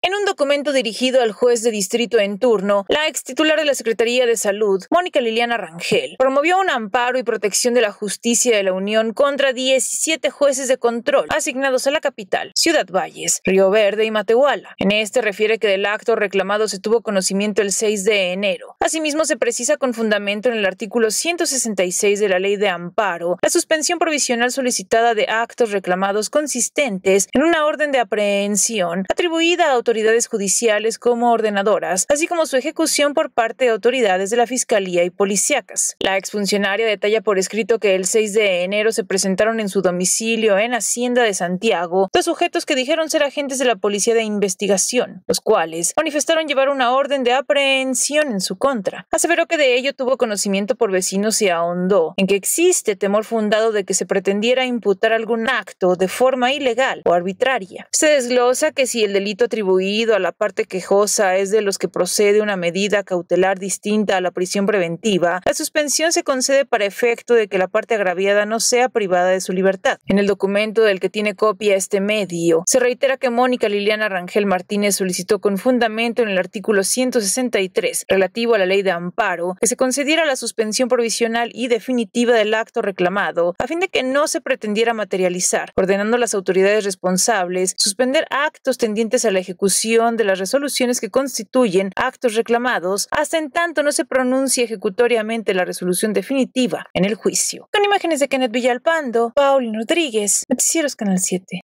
En un documento dirigido al juez de distrito en turno, la ex titular de la Secretaría de Salud, Mónica Liliana Rangel, promovió un amparo y protección de la justicia de la Unión contra 17 jueces de control asignados a la capital, Ciudad Valles, Río Verde y Matehuala. En este refiere que del acto reclamado se tuvo conocimiento el 6 de enero. Asimismo, se precisa con fundamento en el artículo 166 de la Ley de Amparo la suspensión provisional solicitada de actos reclamados consistentes en una orden de aprehensión atribuida a autoridades judiciales como ordenadoras, así como su ejecución por parte de autoridades de la Fiscalía y policíacas. La exfuncionaria detalla por escrito que el 6 de enero se presentaron en su domicilio en Hacienda de Santiago dos sujetos que dijeron ser agentes de la Policía de Investigación, los cuales manifestaron llevar una orden de aprehensión en su contra. Aseveró que de ello tuvo conocimiento por vecinos y ahondó en que existe temor fundado de que se pretendiera imputar algún acto de forma ilegal o arbitraria. Se desglosa que si el delito atribuido a la parte quejosa es de los que procede una medida cautelar distinta a la prisión preventiva, la suspensión se concede para efecto de que la parte agraviada no sea privada de su libertad. En el documento del que tiene copia este medio, se reitera que Mónica Liliana Rangel Martínez solicitó con fundamento en el artículo 163 relativo a la ley de amparo que se concediera la suspensión provisional y definitiva del acto reclamado a fin de que no se pretendiera materializar, ordenando a las autoridades responsables suspender actos tendientes a la ejecución de las resoluciones que constituyen actos reclamados hasta en tanto no se pronuncie ejecutoriamente la resolución definitiva en el juicio. Con imágenes de Kenneth Villalpando, Paulino Rodríguez, Noticieros Canal 7.